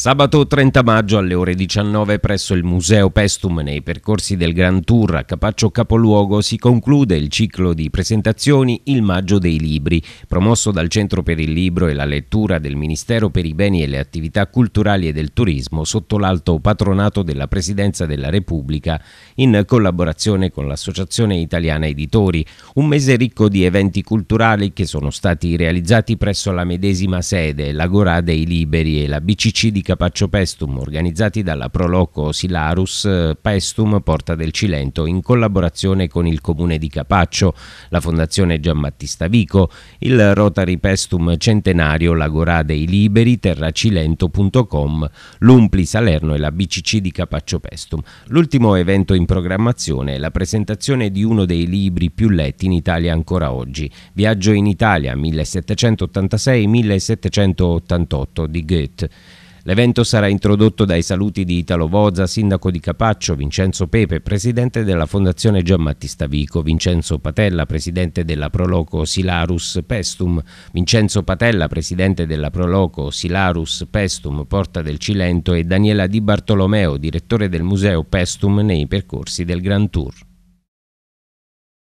Sabato 30 maggio alle ore 19 presso il Museo Pestum nei percorsi del Gran Tour a Capaccio Capoluogo si conclude il ciclo di presentazioni Il Maggio dei Libri, promosso dal Centro per il Libro e la Lettura del Ministero per i Beni e le Attività Culturali e del Turismo sotto l'alto patronato della Presidenza della Repubblica in collaborazione con l'Associazione Italiana Editori, un mese ricco di eventi culturali che sono stati realizzati presso la medesima sede, l'Agora dei Liberi e la BCC di Capaccio Pestum organizzati dalla Proloco Silarus Pestum Porta del Cilento in collaborazione con il Comune di Capaccio, la Fondazione Giambattista Vico, il Rotary Pestum Centenario Lagorà dei Liberi, terracilento.com, l'Umpli Salerno e la BCC di Capaccio Pestum. L'ultimo evento in programmazione è la presentazione di uno dei libri più letti in Italia ancora oggi, Viaggio in Italia 1786-1788 di Goethe. L'evento sarà introdotto dai saluti di Italo Voza, sindaco di Capaccio, Vincenzo Pepe, presidente della Fondazione Giammattista Vico, Vincenzo Patella, presidente della Proloco Silarus Pestum, Vincenzo Patella, presidente della Proloco Silarus Pestum Porta del Cilento e Daniela Di Bartolomeo, direttore del Museo Pestum nei percorsi del Grand Tour.